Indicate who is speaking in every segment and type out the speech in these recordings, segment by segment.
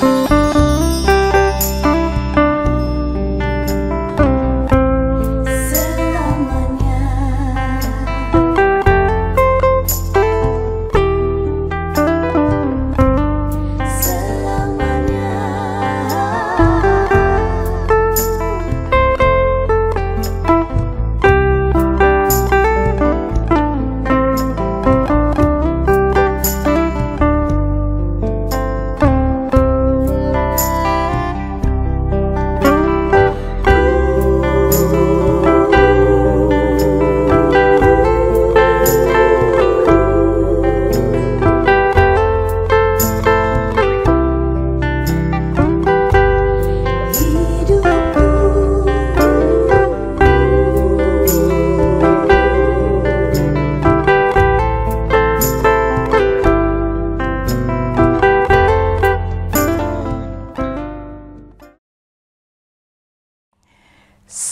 Speaker 1: Thank you.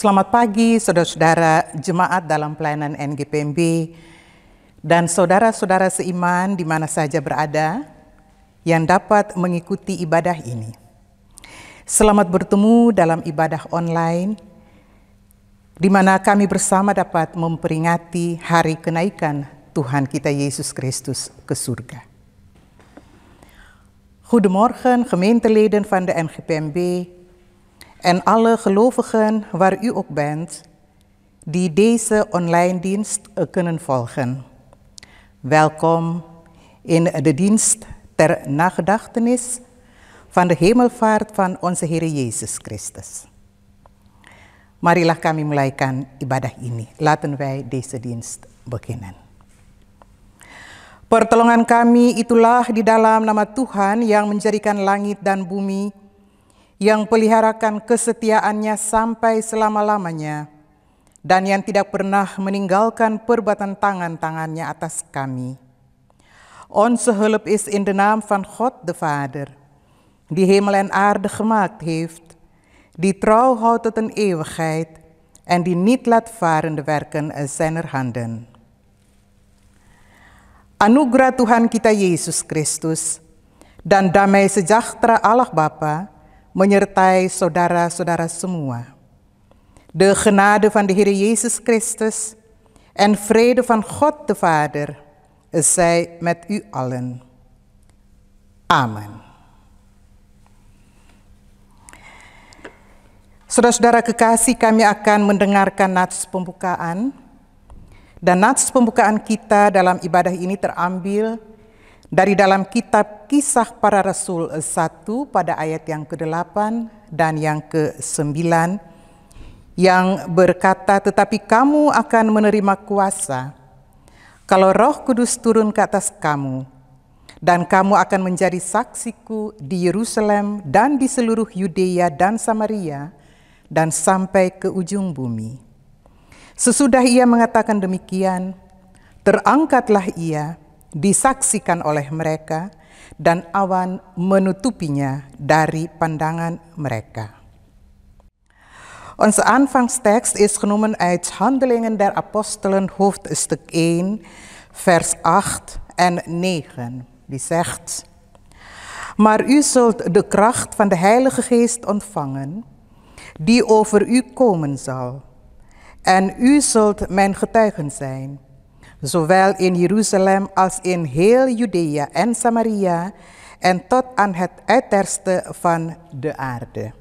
Speaker 1: Selamat pagi saudara-saudara jemaat dalam pelayanan NGPMB dan saudara-saudara seiman di mana saja berada yang dapat mengikuti ibadah ini. Selamat bertemu dalam ibadah online di mana kami bersama dapat memperingati hari kenaikan Tuhan kita Yesus Kristus ke surga. Goedemorgen gemeenteleden van de NGPMB en alle gelovigen waar u ook bent, die deze online dienst kunnen volgen. Welkom in de dienst ter nagedachtenis van de hemelvaart van onze Heer Jezus Christus. Marilah kami mulaikan ibadah ini. Laten wij deze dienst beginnen. Pertolongan kami itulah di dalam nama Tuhan yang menjadikan langit dan bumi yang peliharakan kesetiaannya sampai selama-lamanya, dan yang tidak pernah meninggalkan perbuatan tangan-tangannya atas kami. Onze hulp is in de naam van God de Vader, die hemel en aarde gemaakt heeft, die trouw houdt tot een eeuwigheid en die niet laat varen de werken zijner handen. Anugerah Tuhan kita Yesus Kristus dan damai sejahtera Allah Bapa menyertai saudara-saudara semua. De genade van de Heer Jezus Christus en vrede van God de Vader zij met u allen. Amen. Saudara-saudara kekasih, kami akan mendengarkan nats pembukaan. Dan nats pembukaan kita dalam ibadah ini terambil dari dalam kitab kisah para rasul 1 pada ayat yang ke-8 dan yang ke-9 yang berkata tetapi kamu akan menerima kuasa kalau roh kudus turun ke atas kamu dan kamu akan menjadi saksiku di Yerusalem dan di seluruh Yudea dan Samaria dan sampai ke ujung bumi. Sesudah ia mengatakan demikian, terangkatlah ia disaksikan oleh mereka dan awan menutupinya dari pandangan mereka. Onze aanvangstekst is genomen uit Handelingen der Apostelen, hoofdstuk 1, vers 8 en 9. Die zegt, Maar u zult de kracht van de Heilige Geest ontvangen, die over u komen zal. En u zult mijn getuigen zijn, zowel in Jeruzalem als in heel Judea en Samaria en tot aan het uiterste van de aarde.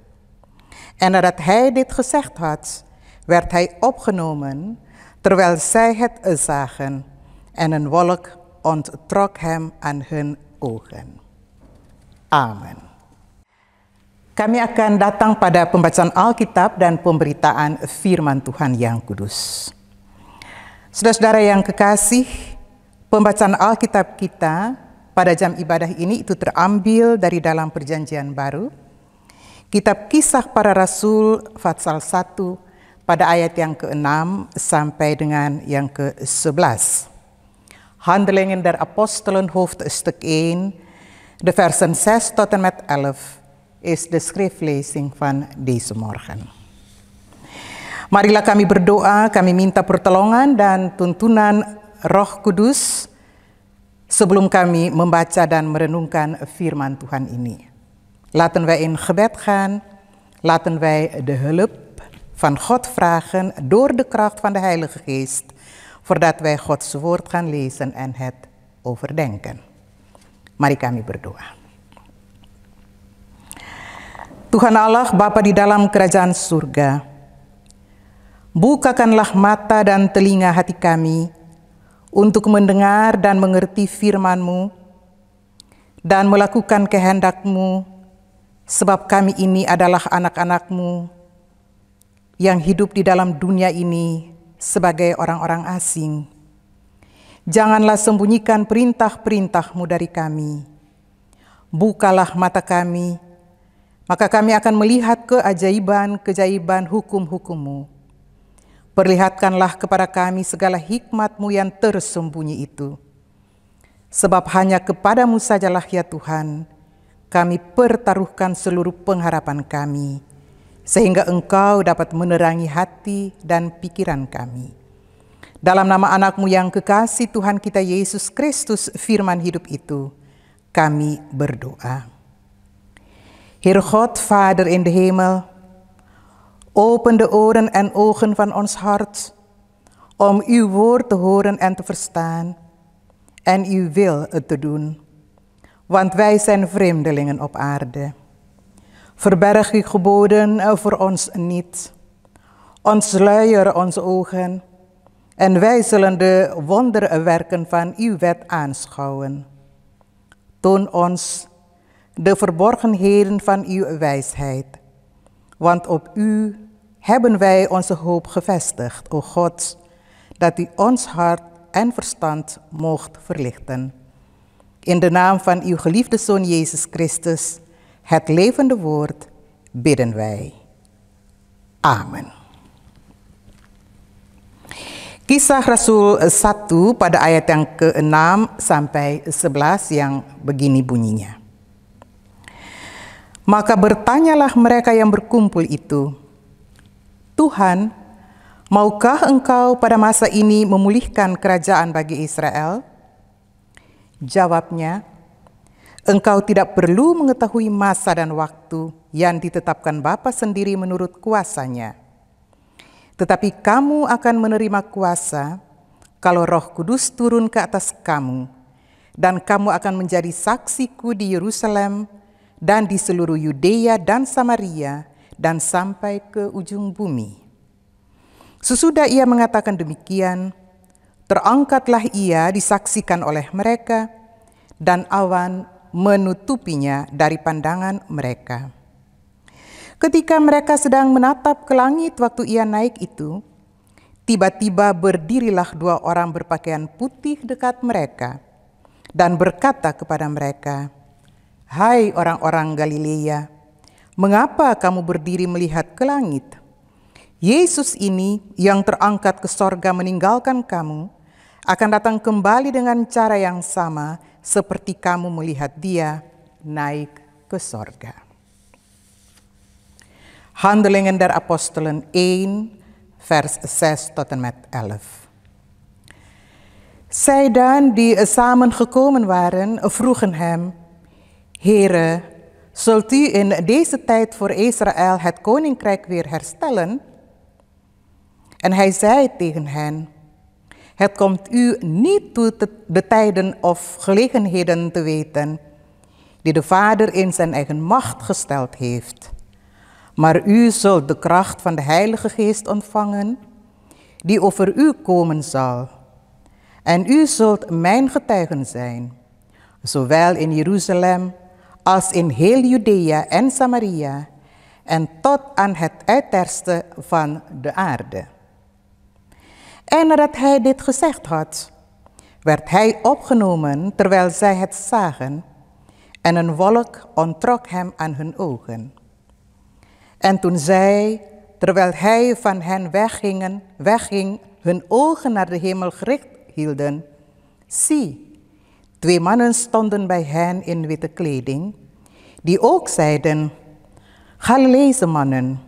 Speaker 1: En nadat hij dit gezegd had, werd hij opgenomen, terwijl zij het zagen, en een wolk onttrok hem aan hun ogen. Amen. Kami akan datang pada pembacaan Alkitab dan pemberitaan firman Tuhan yang kudus. Saudara-saudara yang kekasih, pembacaan Alkitab kita pada jam ibadah ini itu terambil dari dalam perjanjian baru. Kitab kisah para rasul Fatsal 1 pada ayat yang ke-6 sampai dengan yang ke-11. Handelingen der apostelen hoofdstuk 1, de versen 6 tot en met 11 is de schriftlezing van deze morgen. Marilah kami berdoa, kami minta pertolongan dan tuntunan Roh Kudus sebelum kami membaca dan merenungkan firman Tuhan ini. Laten wij in gebed gaan. Laten wij de hulp van God vragen door de kracht van de Heilige Geest, voordat wij Gods woord gaan lezen en het overdenken. Mari kami berdoa. Tuhan Allah, Bapa di dalam kerajaan surga, Bukakanlah mata dan telinga hati kami untuk mendengar dan mengerti firman-Mu dan melakukan kehendak-Mu, sebab kami ini adalah anak-anak-Mu yang hidup di dalam dunia ini sebagai orang-orang asing. Janganlah sembunyikan perintah-perintah-Mu dari kami. Bukalah mata kami, maka kami akan melihat keajaiban-keajaiban hukum-hukum-Mu Perlihatkanlah kepada kami segala hikmatmu yang tersembunyi itu. Sebab hanya kepadamu sajalah ya Tuhan, kami pertaruhkan seluruh pengharapan kami, sehingga engkau dapat menerangi hati dan pikiran kami. Dalam nama anakmu yang kekasih Tuhan kita Yesus Kristus firman hidup itu, kami berdoa. Heer God, Vader in de hemel, Open de oren en ogen van ons hart om uw woord te horen en te verstaan en uw wil te doen. Want wij zijn vreemdelingen op aarde. Verberg uw geboden voor ons niet. Ontsluier onze ogen en wij zullen de wonderwerken van uw wet aanschouwen. Toon ons de verborgenheden van uw wijsheid, want op u hebben wij onze hoop gevestigd, o God, dat u ons hart en verstand moogt verlichten. In de naam van uw geliefde Zoon Jezus Christus, het levende woord, bidden wij. Amen. Kisah Rasul 1 pada ayat yang ke sampai 11 yang begini bunyinya. Maka bertanyalah mereka yang berkumpul itu, Tuhan, maukah engkau pada masa ini memulihkan kerajaan bagi Israel? Jawabnya, engkau tidak perlu mengetahui masa dan waktu yang ditetapkan Bapa sendiri menurut kuasanya. Tetapi kamu akan menerima kuasa kalau roh kudus turun ke atas kamu, dan kamu akan menjadi saksiku di Yerusalem dan di seluruh Yudea dan Samaria, dan sampai ke ujung bumi. Sesudah ia mengatakan demikian, terangkatlah ia disaksikan oleh mereka, dan awan menutupinya dari pandangan mereka. Ketika mereka sedang menatap ke langit waktu ia naik itu, tiba-tiba berdirilah dua orang berpakaian putih dekat mereka dan berkata kepada mereka, "Hai orang-orang Galilea!" Mengapa kamu berdiri melihat ke langit? Yesus ini yang terangkat ke sorga meninggalkan kamu, akan datang kembali dengan cara yang sama seperti kamu melihat dia naik ke sorga. Handelingen der Apostelen 1, vers 6 tot en met 11. Zij dan die samengekomen waren, vroegen hem, Heere, Zult u in deze tijd voor Israël het koninkrijk weer herstellen? En hij zei tegen hen, het komt u niet toe de tijden of gelegenheden te weten die de Vader in zijn eigen macht gesteld heeft. Maar u zult de kracht van de Heilige Geest ontvangen, die over u komen zal. En u zult mijn getuigen zijn, zowel in Jeruzalem als in heel Judea en Samaria en tot aan het uiterste van de aarde. En nadat hij dit gezegd had, werd hij opgenomen terwijl zij het zagen, en een wolk ontrok hem aan hun ogen. En toen zij, terwijl hij van hen weggingen, wegging, hun ogen naar de hemel gericht hielden, zie, Twee mannen stonden bij hen in witte kleding, die ook zeiden, ga lezen mannen,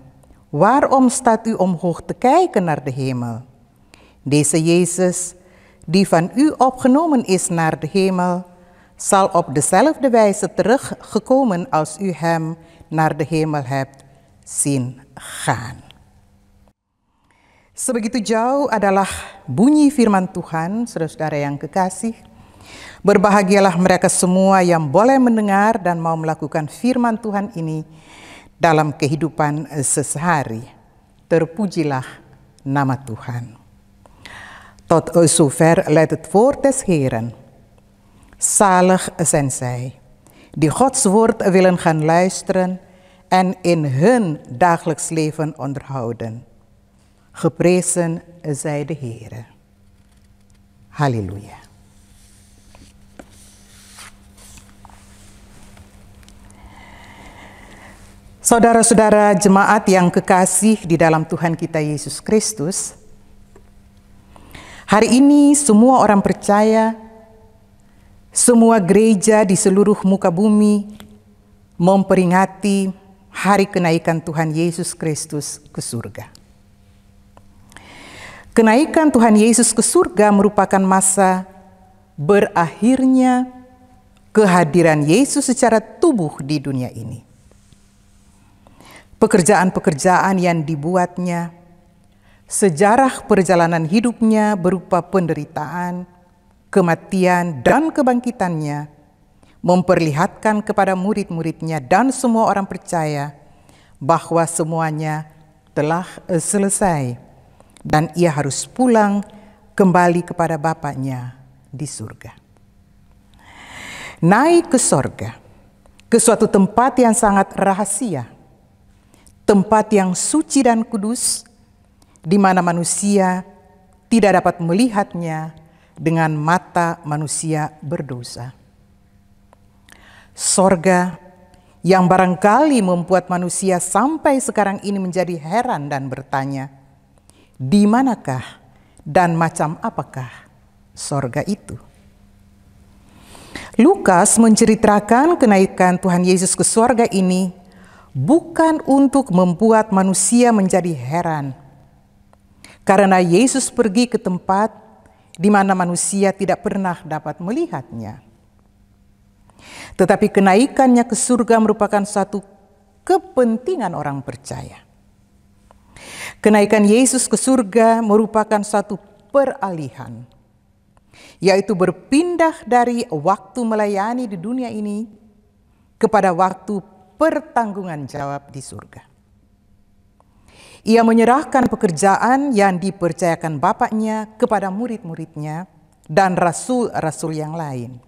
Speaker 1: waarom staat u omhoog te kijken naar de hemel? Deze Jezus, die van u opgenomen is naar de hemel, zal op dezelfde wijze teruggekomen als u hem naar de hemel hebt zien gaan. Sebegitu jauh adalah bunyi firman Tuhan, saudara-saudara yang kekasih, Berbahagialah mereka semua yang boleh mendengar dan mau melakukan firman Tuhan ini dalam kehidupan sesehari. Terpujilah nama Tuhan. Tot zover leidt het woord des Heren. Zalig zijn zij die Gods woord willen gaan luisteren en in hun dagelijks leven onderhouden. Geprezen zij de Heer. Halleluja. Saudara-saudara jemaat yang kekasih di dalam Tuhan kita Yesus Kristus, hari ini semua orang percaya, semua gereja di seluruh muka bumi memperingati hari kenaikan Tuhan Yesus Kristus ke surga. Kenaikan Tuhan Yesus ke surga merupakan masa berakhirnya kehadiran Yesus secara tubuh di dunia ini pekerjaan-pekerjaan yang dibuatnya, sejarah perjalanan hidupnya berupa penderitaan, kematian, dan kebangkitannya, memperlihatkan kepada murid-muridnya dan semua orang percaya bahwa semuanya telah eh, selesai dan ia harus pulang kembali kepada Bapaknya di surga. Naik ke surga, ke suatu tempat yang sangat rahasia – tempat yang suci dan kudus, di mana manusia tidak dapat melihatnya dengan mata manusia berdosa. Sorga yang barangkali membuat manusia sampai sekarang ini menjadi heran dan bertanya, di manakah dan macam apakah sorga itu? Lukas menceritakan kenaikan Tuhan Yesus ke sorga ini bukan untuk membuat manusia menjadi heran. Karena Yesus pergi ke tempat di mana manusia tidak pernah dapat melihatnya. Tetapi kenaikannya ke surga merupakan satu kepentingan orang percaya. Kenaikan Yesus ke surga merupakan satu peralihan, yaitu berpindah dari waktu melayani di dunia ini kepada waktu pertanggungan jawab di surga. Ia menyerahkan pekerjaan yang dipercayakan bapaknya kepada murid-muridnya dan rasul-rasul yang lain.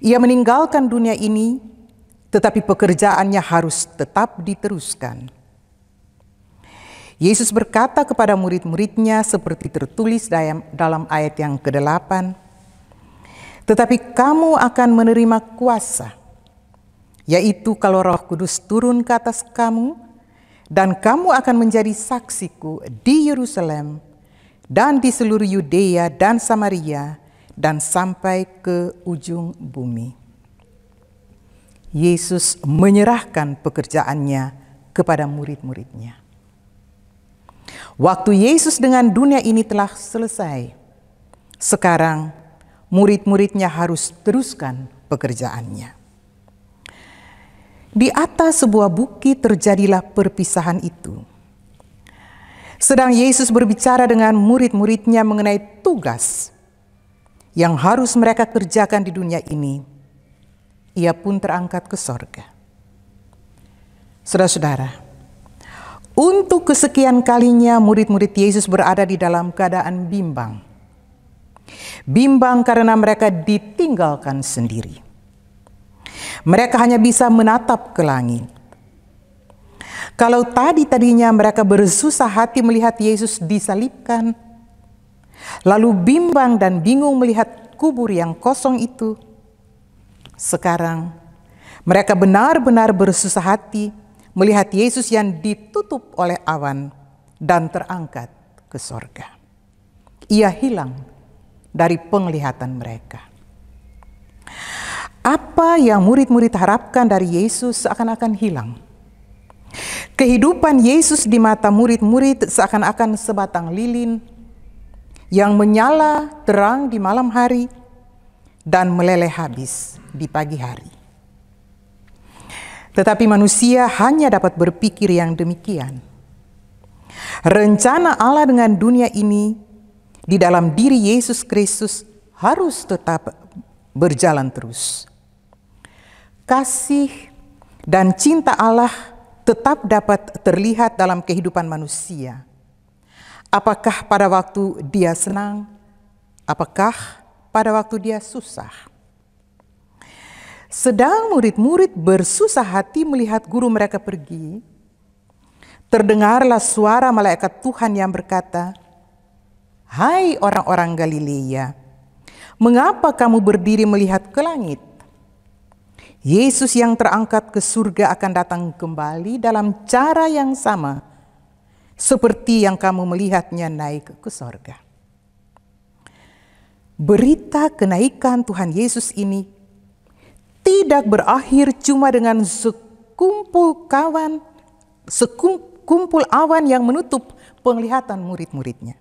Speaker 1: Ia meninggalkan dunia ini, tetapi pekerjaannya harus tetap diteruskan. Yesus berkata kepada murid-muridnya seperti tertulis dalam ayat yang ke-8, Tetapi kamu akan menerima kuasa yaitu kalau Roh Kudus turun ke atas kamu, dan kamu akan menjadi saksiku di Yerusalem dan di seluruh Yudea dan Samaria dan sampai ke ujung bumi. Yesus menyerahkan pekerjaannya kepada murid-muridnya. Waktu Yesus dengan dunia ini telah selesai. Sekarang murid-muridnya harus teruskan pekerjaannya. Di atas sebuah bukit terjadilah perpisahan itu. Sedang Yesus berbicara dengan murid-muridnya mengenai tugas yang harus mereka kerjakan di dunia ini, ia pun terangkat ke sorga. Saudara-saudara, untuk kesekian kalinya murid-murid Yesus berada di dalam keadaan bimbang. Bimbang karena mereka ditinggalkan sendiri. Mereka hanya bisa menatap ke langit. Kalau tadi-tadinya mereka bersusah hati melihat Yesus disalibkan, lalu bimbang dan bingung melihat kubur yang kosong itu, sekarang mereka benar-benar bersusah hati melihat Yesus yang ditutup oleh awan dan terangkat ke sorga. Ia hilang dari penglihatan mereka apa yang murid-murid harapkan dari Yesus seakan-akan hilang. Kehidupan Yesus di mata murid-murid seakan-akan sebatang lilin yang menyala terang di malam hari dan meleleh habis di pagi hari. Tetapi manusia hanya dapat berpikir yang demikian. Rencana Allah dengan dunia ini di dalam diri Yesus Kristus harus tetap berjalan terus kasih dan cinta Allah tetap dapat terlihat dalam kehidupan manusia. Apakah pada waktu dia senang, apakah pada waktu dia susah? Sedang murid-murid bersusah hati melihat guru mereka pergi, terdengarlah suara malaikat Tuhan yang berkata, "Hai orang-orang Galilea, mengapa kamu berdiri melihat ke langit?" Yesus yang terangkat ke surga akan datang kembali dalam cara yang sama seperti yang kamu melihatnya naik ke surga. Berita kenaikan Tuhan Yesus ini tidak berakhir cuma dengan sekumpul kawan, sekumpul awan yang menutup penglihatan murid-muridnya.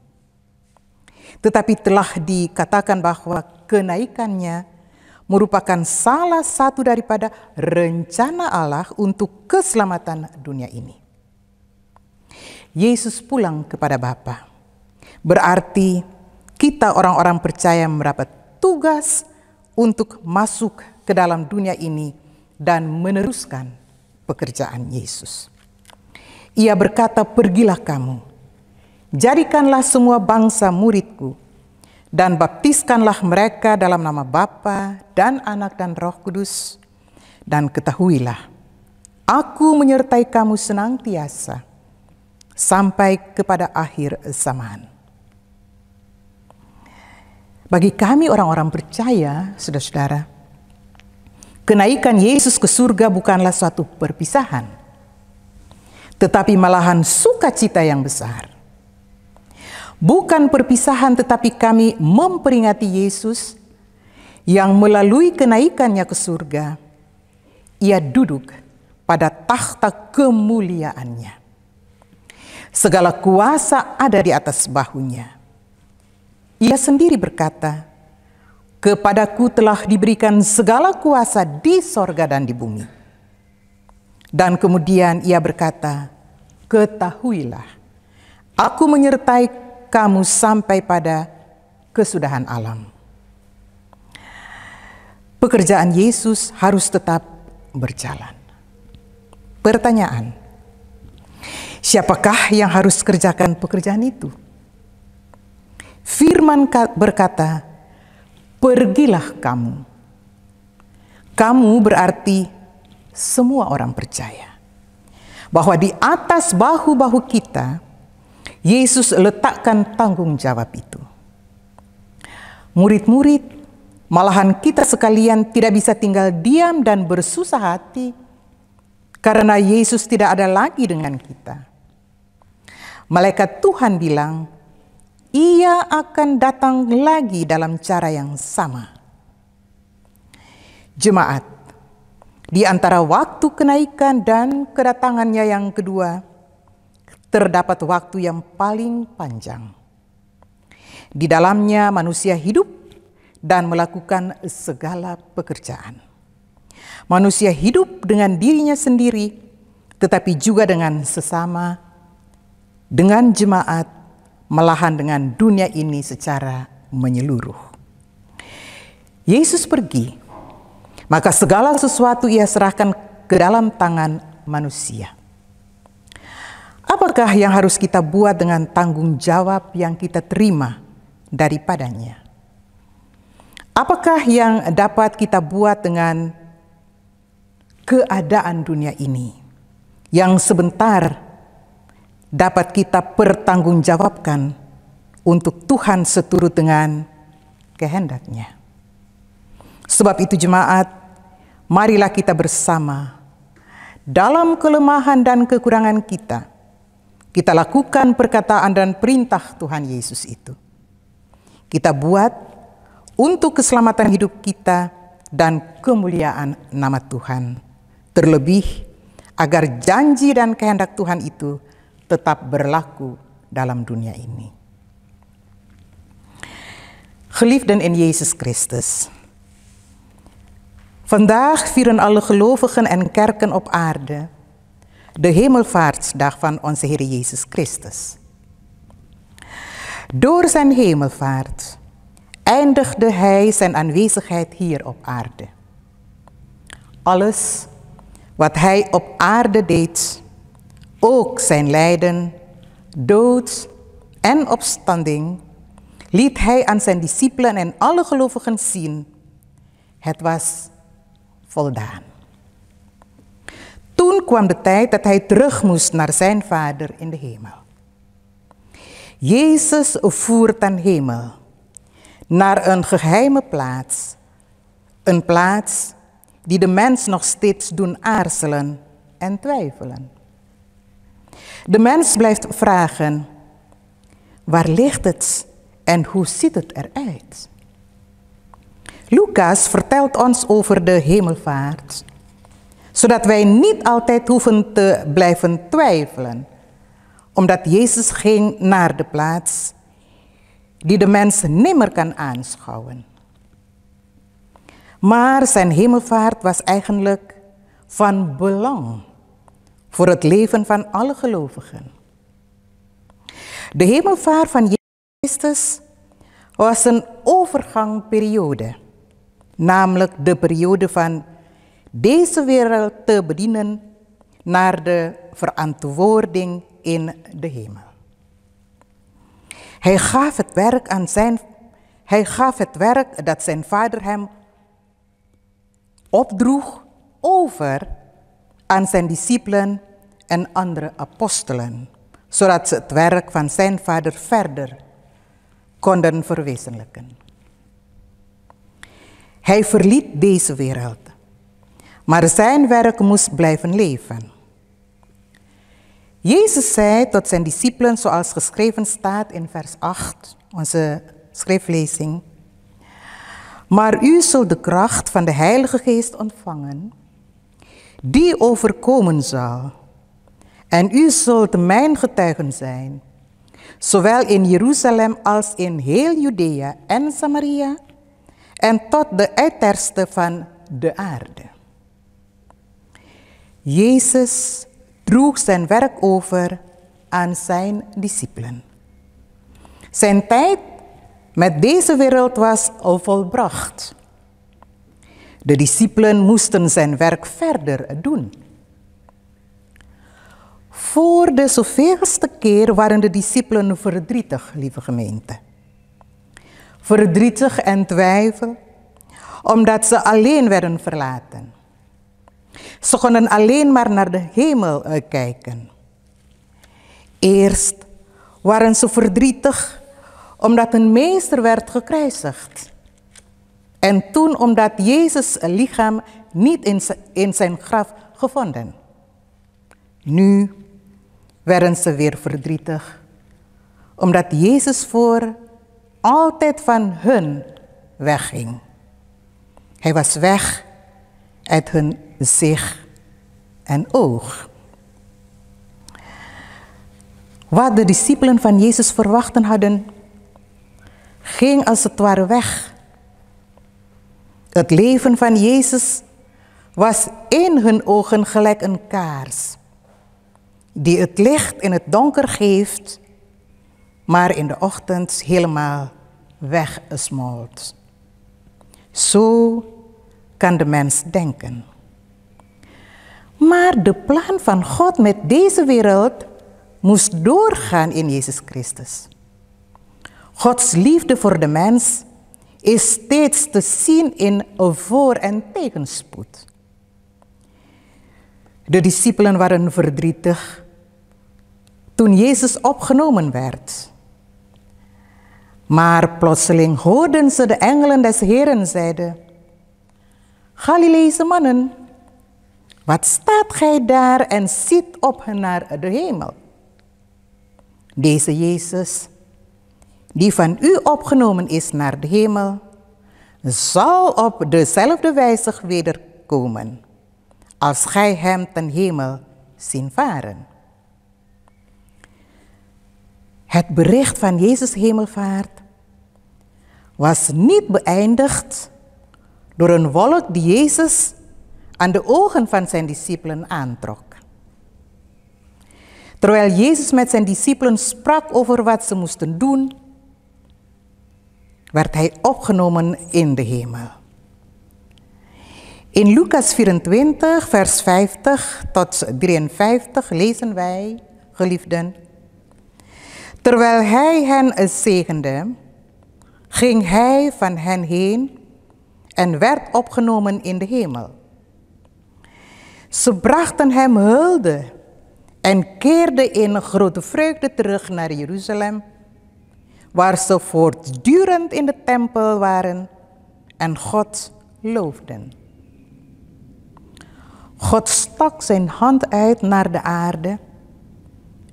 Speaker 1: Tetapi telah dikatakan bahwa kenaikannya merupakan salah satu daripada rencana Allah untuk keselamatan dunia ini. Yesus pulang kepada Bapa. Berarti kita orang-orang percaya mendapat tugas untuk masuk ke dalam dunia ini dan meneruskan pekerjaan Yesus. Ia berkata, "Pergilah kamu, jadikanlah semua bangsa muridku." dan baptiskanlah mereka dalam nama Bapa dan Anak dan Roh Kudus. Dan ketahuilah, aku menyertai kamu senantiasa sampai kepada akhir zaman. Bagi kami orang-orang percaya, saudara-saudara, kenaikan Yesus ke surga bukanlah suatu perpisahan, tetapi malahan sukacita yang besar bukan perpisahan tetapi kami memperingati Yesus yang melalui kenaikannya ke surga, ia duduk pada tahta kemuliaannya. Segala kuasa ada di atas bahunya. Ia sendiri berkata, Kepadaku telah diberikan segala kuasa di sorga dan di bumi. Dan kemudian ia berkata, Ketahuilah, aku menyertai kamu sampai pada kesudahan alam. Pekerjaan Yesus harus tetap berjalan. Pertanyaan: siapakah yang harus kerjakan pekerjaan itu? Firman berkata, "Pergilah kamu." Kamu berarti semua orang percaya bahwa di atas bahu-bahu kita Yesus letakkan tanggung jawab itu. Murid-murid, malahan kita sekalian tidak bisa tinggal diam dan bersusah hati karena Yesus tidak ada lagi dengan kita. Malaikat Tuhan bilang, ia akan datang lagi dalam cara yang sama. Jemaat, di antara waktu kenaikan dan kedatangannya yang kedua, terdapat waktu yang paling panjang. Di dalamnya manusia hidup dan melakukan segala pekerjaan. Manusia hidup dengan dirinya sendiri, tetapi juga dengan sesama, dengan jemaat, melahan dengan dunia ini secara menyeluruh. Yesus pergi, maka segala sesuatu ia serahkan ke dalam tangan manusia. Apakah yang harus kita buat dengan tanggung jawab yang kita terima daripadanya? Apakah yang dapat kita buat dengan keadaan dunia ini yang sebentar dapat kita pertanggungjawabkan untuk Tuhan seturut dengan kehendaknya? Sebab itu jemaat, marilah kita bersama dalam kelemahan dan kekurangan kita – kita lakukan perkataan dan perintah Tuhan Yesus itu. Kita buat untuk keselamatan hidup kita dan kemuliaan nama Tuhan. Terlebih agar janji dan kehendak Tuhan itu tetap berlaku dalam dunia ini. en in Jezus Christus. Vandaag vieren alle gelovigen en kerken op aarde de hemelvaartsdag van onze Heer Jezus Christus. Door zijn hemelvaart eindigde hij zijn aanwezigheid hier op aarde. Alles wat hij op aarde deed, ook zijn lijden, dood en opstanding, liet hij aan zijn discipelen en alle gelovigen zien. Het was voldaan. Toen kwam de tijd dat hij terug moest naar zijn vader in de hemel. Jezus voert aan hemel, naar een geheime plaats. Een plaats die de mens nog steeds doen aarzelen en twijfelen. De mens blijft vragen, waar ligt het en hoe ziet het eruit? Lucas vertelt ons over de hemelvaart zodat wij niet altijd hoeven te blijven twijfelen. Omdat Jezus ging naar de plaats die de mens nimmer kan aanschouwen. Maar zijn hemelvaart was eigenlijk van belang voor het leven van alle gelovigen. De hemelvaart van Jezus was een overgangperiode, namelijk de periode van deze wereld te bedienen naar de verantwoording in de hemel. Hij gaf het werk aan zijn hij gaf het werk dat zijn vader hem opdroeg over aan zijn discipelen en andere apostelen, zodat ze het werk van zijn vader verder konden verwezenlijken. Hij verliet deze wereld maar zijn werk moest blijven leven. Jezus zei tot zijn discipelen, zoals geschreven staat in vers 8, onze schriftlezing, maar u zult de kracht van de Heilige Geest ontvangen, die overkomen zal. En u zult mijn getuigen zijn, zowel in Jeruzalem als in heel Judea en Samaria en tot de uiterste van de aarde. Jezus droeg zijn werk over aan zijn discipelen. Zijn tijd met deze wereld was al volbracht. De discipelen moesten zijn werk verder doen. Voor de zoveelste keer waren de discipelen verdrietig, lieve gemeente. Verdrietig en twijfel, omdat ze alleen werden verlaten. Ze konden alleen maar naar de hemel kijken. Eerst waren ze verdrietig omdat hun meester werd gekruisigd. En toen omdat Jezus lichaam niet in zijn graf gevonden. Nu werden ze weer verdrietig omdat Jezus voor altijd van hun wegging. Hij was weg uit hun zich en oog. Wat de discipelen van Jezus verwachten hadden, ging als het ware weg. Het leven van Jezus was in hun ogen gelijk een kaars, die het licht in het donker geeft, maar in de ochtend helemaal wegsmolt. Zo kan de mens denken. Maar de plan van God met deze wereld moest doorgaan in Jezus Christus. Gods liefde voor de mens is steeds te zien in voor- en tegenspoed. De discipelen waren verdrietig toen Jezus opgenomen werd. Maar plotseling hoorden ze de engelen des Heren zeiden, Galileese mannen, wat staat gij daar en ziet op naar de hemel? Deze Jezus, die van u opgenomen is naar de hemel, zal op dezelfde wijze wederkomen als gij hem ten hemel zien varen. Het bericht van Jezus hemelvaart was niet beëindigd door een wolk die Jezus aan de ogen van zijn discipelen aantrok. Terwijl Jezus met zijn discipelen sprak over wat ze moesten doen, werd hij opgenomen in de hemel. In Lucas 24, vers 50 tot 53 lezen wij, geliefden, terwijl hij hen zegende, ging hij van hen heen en werd opgenomen in de hemel. Ze brachten hem hulde en keerden in grote vreugde terug naar Jeruzalem, waar ze voortdurend in de tempel waren en God loofden. God stak zijn hand uit naar de aarde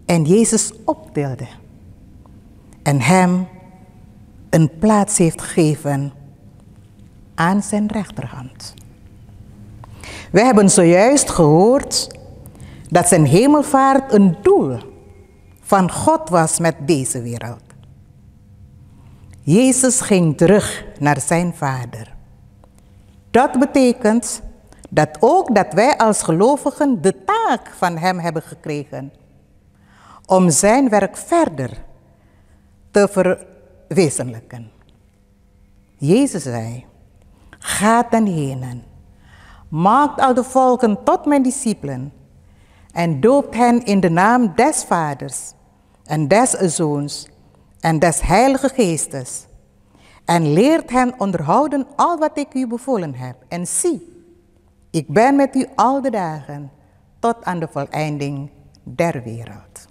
Speaker 1: en Jezus optilde en hem een plaats heeft gegeven aan zijn rechterhand. We hebben zojuist gehoord dat zijn hemelvaart een doel van God was met deze wereld. Jezus ging terug naar zijn Vader. Dat betekent dat ook dat wij als gelovigen de taak van Hem hebben gekregen om Zijn werk verder te verwezenlijken. Jezus zei, ga ten henen Maakt al de volken tot mijn discipelen en doopt hen in de naam des Vaders en des Zoons en des Heilige Geestes. En leert hen onderhouden al wat ik u bevolen heb. En zie, ik ben met u al de dagen tot aan de voleinding der wereld.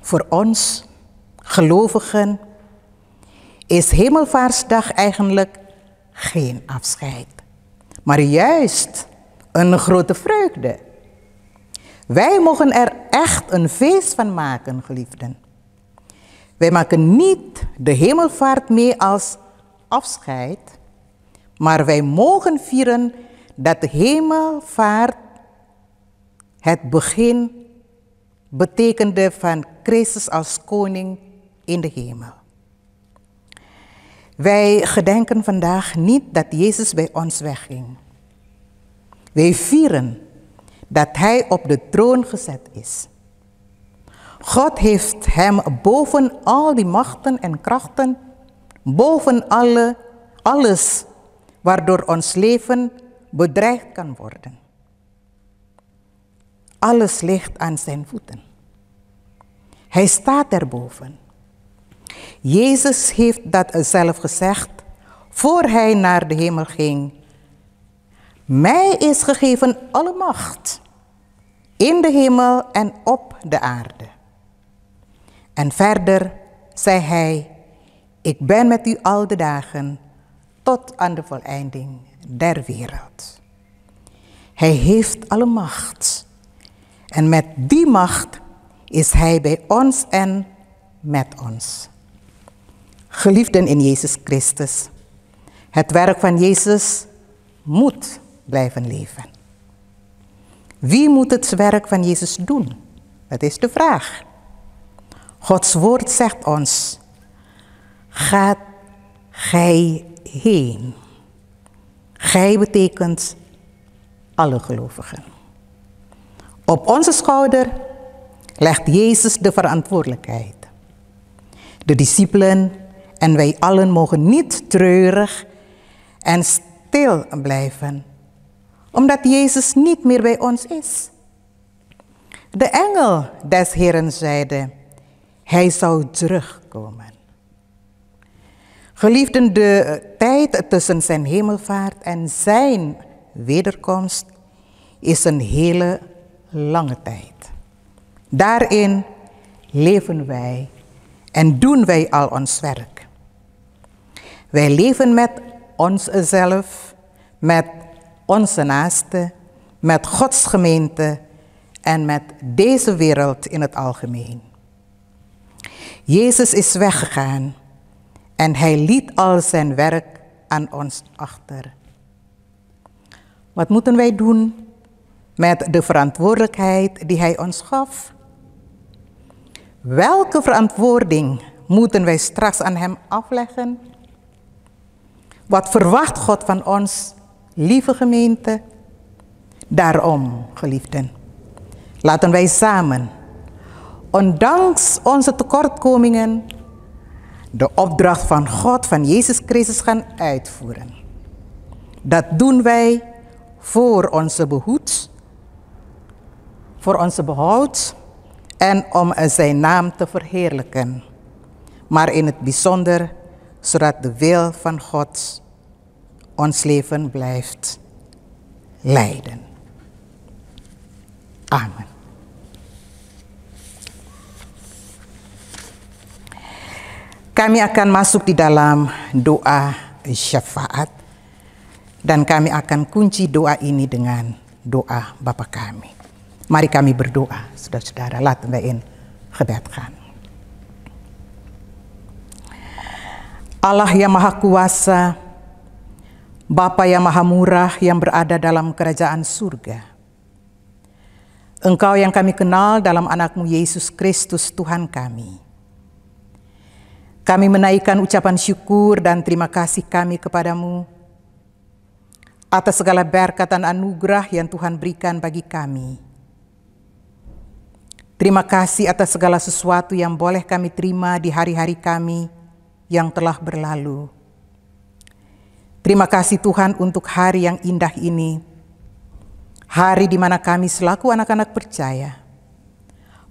Speaker 1: Voor ons, gelovigen, is Hemelvaartsdag eigenlijk geen afscheid maar juist een grote vreugde. Wij mogen er echt een feest van maken, geliefden. Wij maken niet de hemelvaart mee als afscheid, maar wij mogen vieren dat de hemelvaart het begin betekende van Christus als koning in de hemel. Wij gedenken vandaag niet dat Jezus bij ons wegging. Wij vieren dat Hij op de troon gezet is. God heeft Hem boven al die machten en krachten, boven alle, alles waardoor ons leven bedreigd kan worden. Alles ligt aan Zijn voeten. Hij staat erboven. Jezus heeft dat zelf gezegd voor hij naar de hemel ging. Mij is gegeven alle macht in de hemel en op de aarde. En verder zei hij, ik ben met u al de dagen tot aan de voleinding der wereld. Hij heeft alle macht. En met die macht is hij bij ons en met ons. Geliefden in Jezus Christus, het werk van Jezus moet blijven leven. Wie moet het werk van Jezus doen? Dat is de vraag. Gods woord zegt ons, Ga gij heen. Gij betekent alle gelovigen. Op onze schouder legt Jezus de verantwoordelijkheid. De discipelen en wij allen mogen niet treurig en stil blijven, omdat Jezus niet meer bij ons is. De engel des Heeren zeide, hij zou terugkomen. Geliefden, de tijd tussen zijn hemelvaart en zijn wederkomst is een hele lange tijd. Daarin leven wij en doen wij al ons werk. Wij leven met onszelf, met onze naasten, met Gods gemeente en met deze wereld in het algemeen. Jezus is weggegaan en hij liet al zijn werk aan ons achter. Wat moeten wij doen met de verantwoordelijkheid die hij ons gaf? Welke verantwoording moeten wij straks aan hem afleggen? Wat verwacht God van ons, lieve gemeente? Daarom, geliefden, laten wij samen, ondanks onze tekortkomingen, de opdracht van God, van Jezus Christus gaan uitvoeren. Dat doen wij voor onze behoed, voor onze behoud en om zijn naam te verheerlijken. Maar in het bijzonder zodat de wil van God ons leven blijft leiden. Amen. Kami akan masuk di dalam doa syafaat dan kami akan kunci doa ini dengan doa Bapa kami. Mari kami berdoa, saudara-saudara, laten wij in gebed gaan. Allah yang Maha Kuasa, Bapa yang Maha Murah yang berada dalam kerajaan surga. Engkau yang kami kenal dalam anakmu Yesus Kristus Tuhan kami. Kami menaikkan ucapan syukur dan terima kasih kami kepadamu atas segala berkat dan anugerah yang Tuhan berikan bagi kami. Terima kasih atas segala sesuatu yang boleh kami terima di hari-hari kami yang telah berlalu. Terima kasih Tuhan untuk hari yang indah ini. Hari di mana kami selaku anak-anak percaya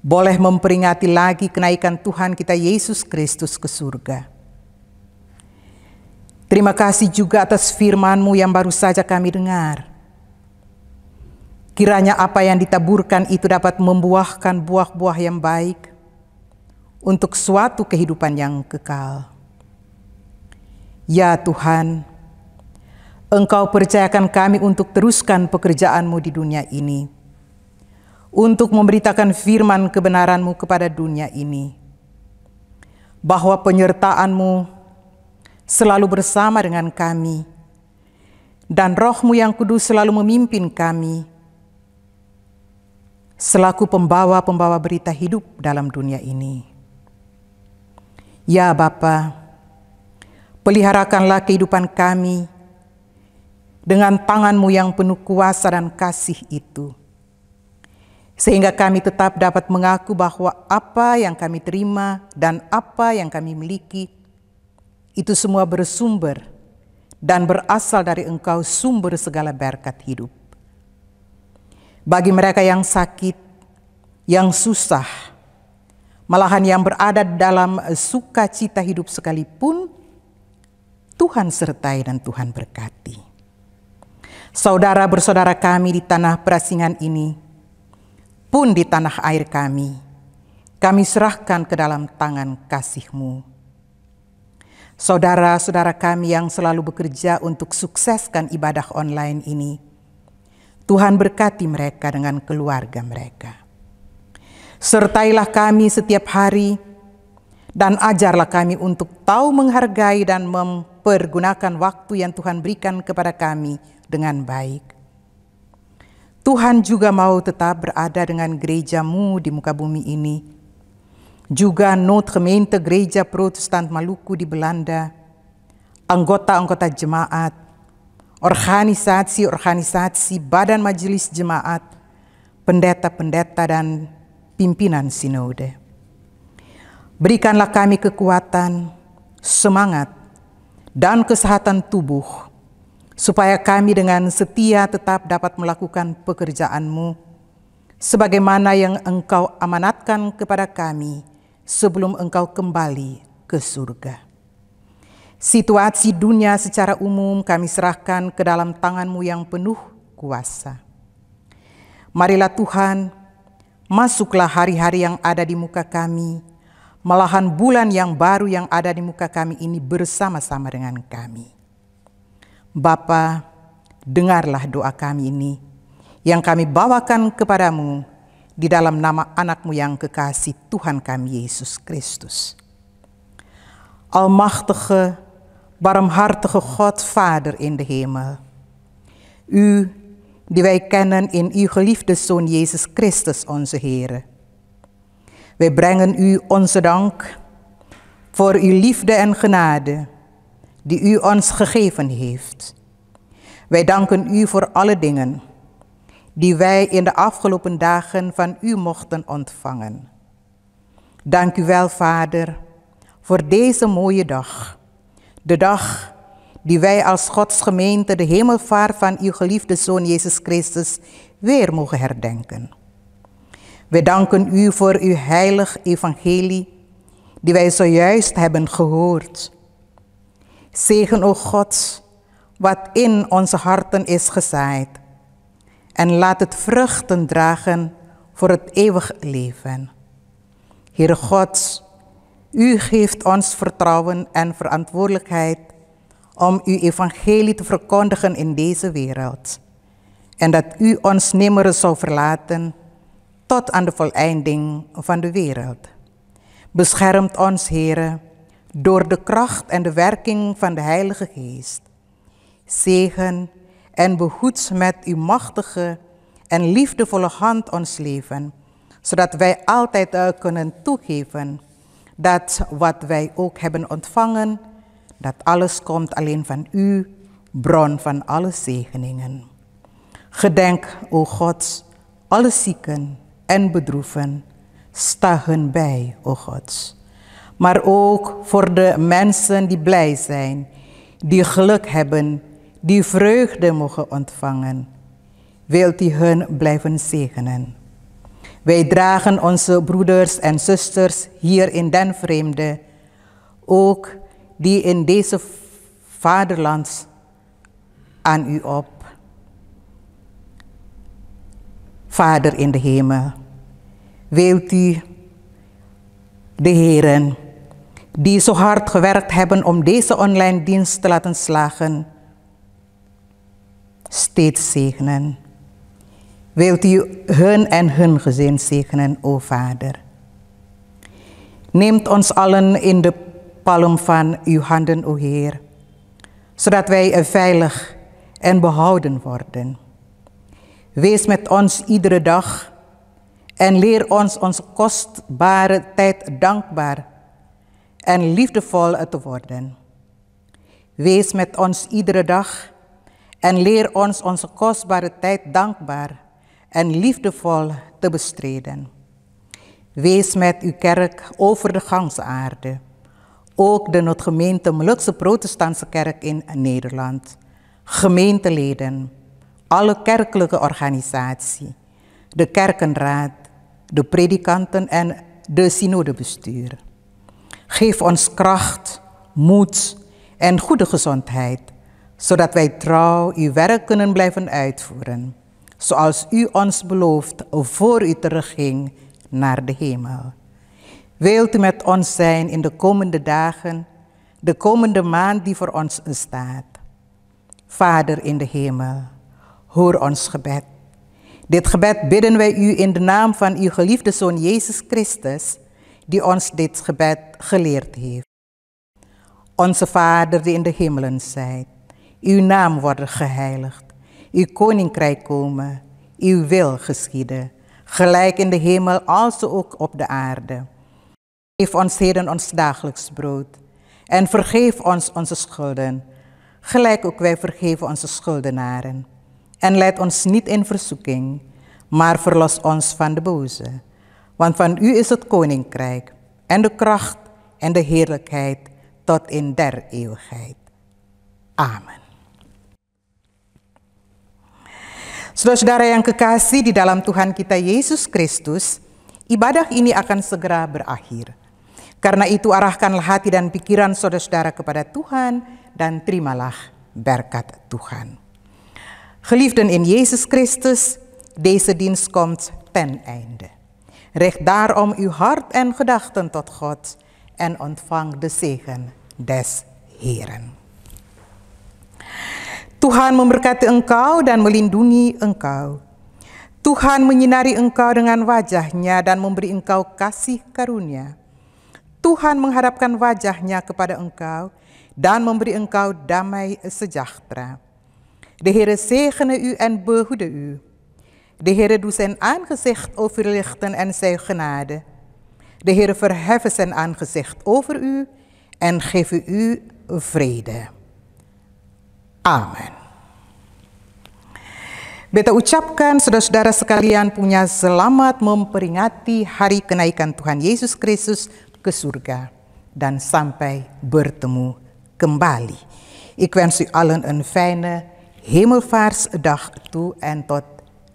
Speaker 1: boleh memperingati lagi kenaikan Tuhan kita Yesus Kristus ke surga. Terima kasih juga atas firman-Mu yang baru saja kami dengar. Kiranya apa yang ditaburkan itu dapat membuahkan buah-buah yang baik untuk suatu kehidupan yang kekal. Ya Tuhan, Engkau percayakan kami untuk teruskan pekerjaan-Mu di dunia ini, untuk memberitakan firman kebenaran-Mu kepada dunia ini, bahwa penyertaan-Mu selalu bersama dengan kami, dan rohmu yang kudus selalu memimpin kami, selaku pembawa-pembawa berita hidup dalam dunia ini. Ya Bapa peliharakanlah kehidupan kami dengan tanganmu yang penuh kuasa dan kasih itu. Sehingga kami tetap dapat mengaku bahwa apa yang kami terima dan apa yang kami miliki, itu semua bersumber dan berasal dari engkau sumber segala berkat hidup. Bagi mereka yang sakit, yang susah, malahan yang berada dalam sukacita hidup sekalipun, Tuhan sertai dan Tuhan berkati. Saudara bersaudara kami di tanah perasingan ini, pun di tanah air kami, kami serahkan ke dalam tangan kasih-Mu. Saudara-saudara kami yang selalu bekerja untuk sukseskan ibadah online ini, Tuhan berkati mereka dengan keluarga mereka. Sertailah kami setiap hari, dan ajarlah kami untuk tahu menghargai dan mem pergunakan waktu yang Tuhan berikan kepada kami dengan baik. Tuhan juga mau tetap berada dengan gerejamu di muka bumi ini. Juga gemeente Gereja Protestan Maluku di Belanda, anggota-anggota jemaat, organisasi-organisasi Badan Majelis Jemaat, pendeta-pendeta dan pimpinan sinode. Berikanlah kami kekuatan, semangat, dan kesehatan tubuh, supaya kami dengan setia tetap dapat melakukan pekerjaan-Mu, sebagaimana yang Engkau amanatkan kepada kami sebelum Engkau kembali ke surga. Situasi dunia secara umum kami serahkan ke dalam tangan-Mu yang penuh kuasa. Marilah Tuhan, masuklah hari-hari yang ada di muka kami, Malahan bulan yang baru yang ada di muka kami ini bersama-sama dengan kami. Bapa, dengarlah doa kami ini yang kami bawakan kepadamu di dalam nama anakmu yang kekasih Tuhan kami Yesus Kristus, Almachtige, barmhartige God, Vader in de hemel. U, die wij kennen in uw geliefde Zoon Jezus Christus, onze Here. Wij brengen u onze dank voor uw liefde en genade die u ons gegeven heeft. Wij danken u voor alle dingen die wij in de afgelopen dagen van u mochten ontvangen. Dank u wel, Vader, voor deze mooie dag. De dag die wij als Gods gemeente de hemelvaart van uw geliefde Zoon Jezus Christus weer mogen herdenken. Wij danken u voor uw heilig evangelie, die wij zojuist hebben gehoord. Zegen, o God, wat in onze harten is gezaaid. En laat het vruchten dragen voor het eeuwig leven. Heere God, u geeft ons vertrouwen en verantwoordelijkheid om uw evangelie te verkondigen in deze wereld. En dat u ons nimmer zou verlaten tot aan de voleinding van de wereld. Beschermt ons, Heere, door de kracht en de werking van de Heilige Geest. Zegen en behoed met uw machtige en liefdevolle hand ons leven, zodat wij altijd eh, kunnen toegeven dat wat wij ook hebben ontvangen, dat alles komt alleen van u, bron van alle zegeningen. Gedenk, o God, alle zieken, en bedroeven. Sta hun bij, o God. Maar ook voor de mensen die blij zijn, die geluk hebben, die vreugde mogen ontvangen. Wilt u hun blijven zegenen. Wij dragen onze broeders en zusters hier in den vreemde, ook die in deze vaderlands aan u op Vader in de hemel, wilt u de heren die zo hard gewerkt hebben om deze online dienst te laten slagen, steeds zegenen. Wilt u hun en hun gezin zegenen, o Vader. Neemt ons allen in de palm van uw handen, o Heer, zodat wij veilig en behouden worden. Wees met ons iedere dag en leer ons onze kostbare tijd dankbaar en liefdevol te worden. Wees met ons iedere dag en leer ons onze kostbare tijd dankbaar en liefdevol te bestreden. Wees met uw kerk over de ganse aarde, ook de noodgemeente Molukse Protestantse Kerk in Nederland, gemeenteleden alle kerkelijke organisatie, de kerkenraad, de predikanten en de synodebestuur, Geef ons kracht, moed en goede gezondheid, zodat wij trouw uw werk kunnen blijven uitvoeren, zoals u ons belooft voor u terugging naar de hemel. Wilt u met ons zijn in de komende dagen, de komende maand die voor ons staat. Vader in de hemel hoor ons gebed. Dit gebed bidden wij u in de naam van uw geliefde Zoon Jezus Christus, die ons dit gebed geleerd heeft. Onze Vader die in de hemelen zijt, uw naam worden geheiligd, uw koninkrijk komen, uw wil geschieden, gelijk in de hemel als ook op de aarde. Geef ons heden ons dagelijks brood en vergeef ons onze schulden, gelijk ook wij vergeven onze schuldenaren en leid ons niet in verzoeking, maar verlos ons van de boze. Want van u is het koninkrijk en de kracht en de heerlijkheid tot in der eeuwigheid. Amen. Saudara-saudara yang kekasih di dalam Tuhan kita Yesus Kristus, ibadah ini akan segera berakhir. Karena itu arahkanlah hati dan pikiran saudara-saudara kepada Tuhan dan terimalah berkat Tuhan. Geliefden in Jezus Christus, deze dienst komt ten einde. Richt daarom uw hart en gedachten tot God en ontvang de zegen des Heren. Tuhan memberkati engkau dan melindungi engkau. Tuhan menyinari engkau dengan wajahnya dan memberi engkau kasih karunia. Tuhan menghadapkan wajahnya kepada engkau dan memberi engkau damai sejahtera. De Heere zegene u en behoede u. De Heere doet zijn aangezicht over lichten en zijn genade. De Heere verheffen zijn aangezicht over u en geven u vrede. Amen. Beta ucapkan saudara-saudara sekalian punya selamat memperingati hari kenaikan Tuhan Yesus Kristus ke surga dan sampai bertemu kembali. Ik wens u allen een fijne Hemelvaartsdag toe en tot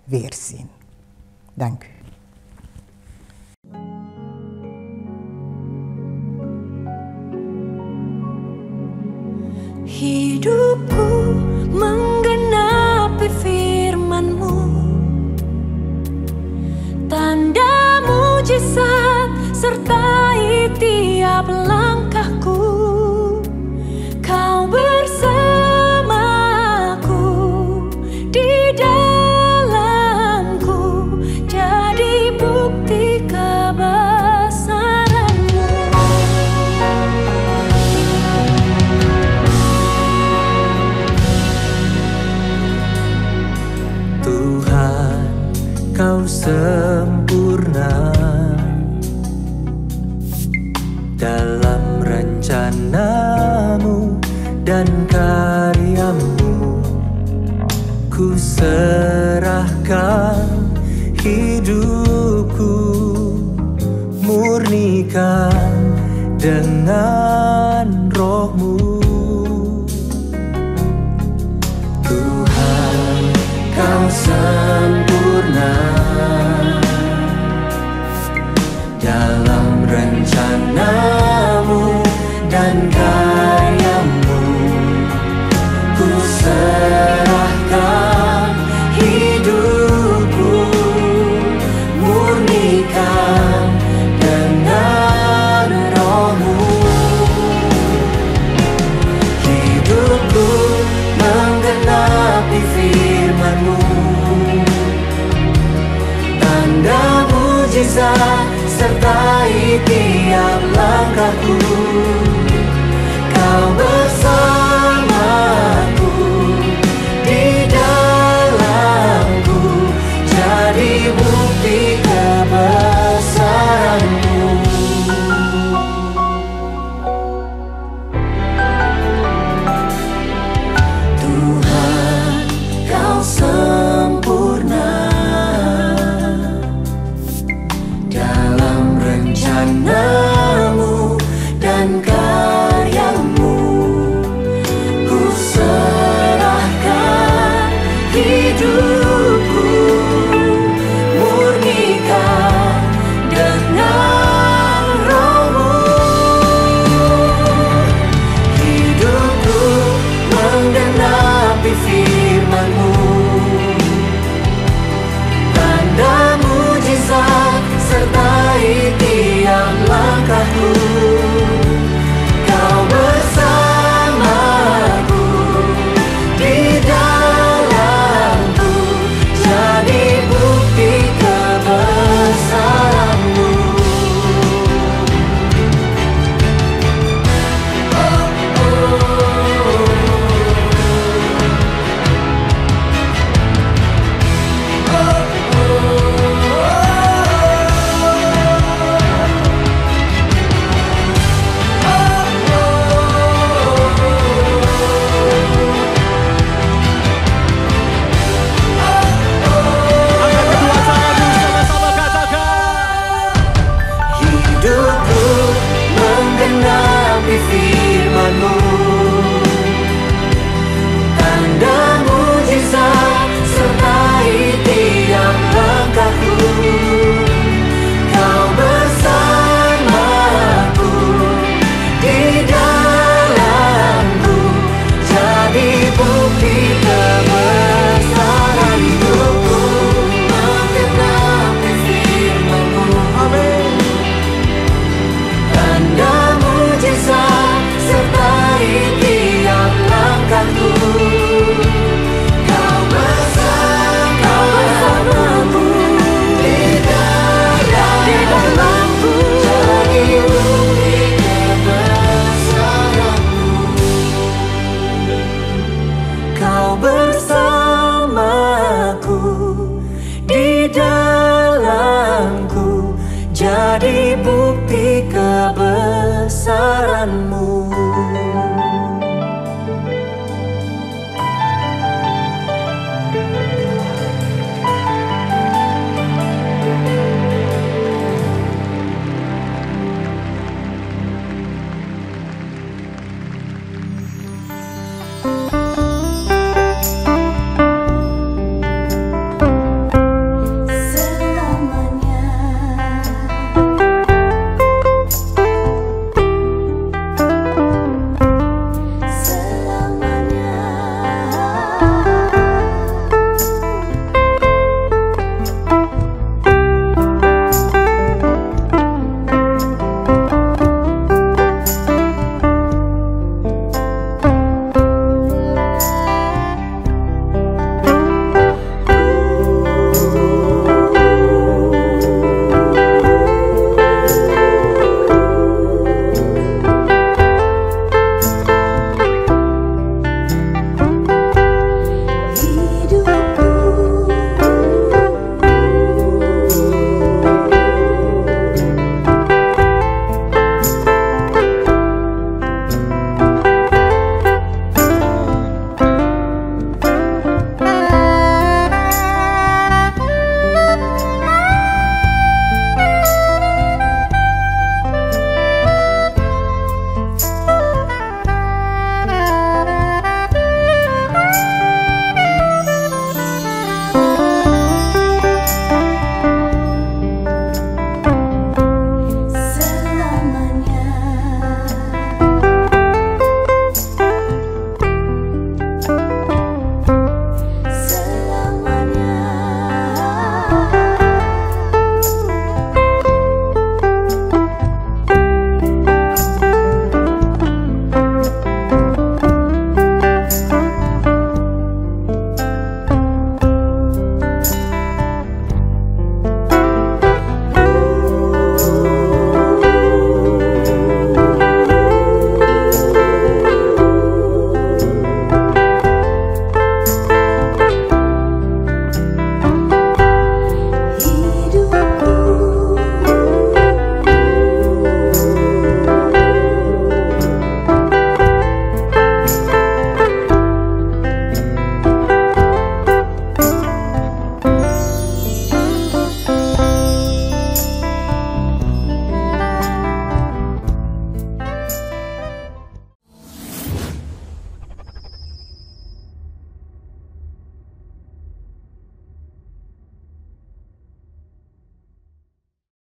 Speaker 1: weerzien. Dank u.
Speaker 2: jadi bukti kebesaranmu.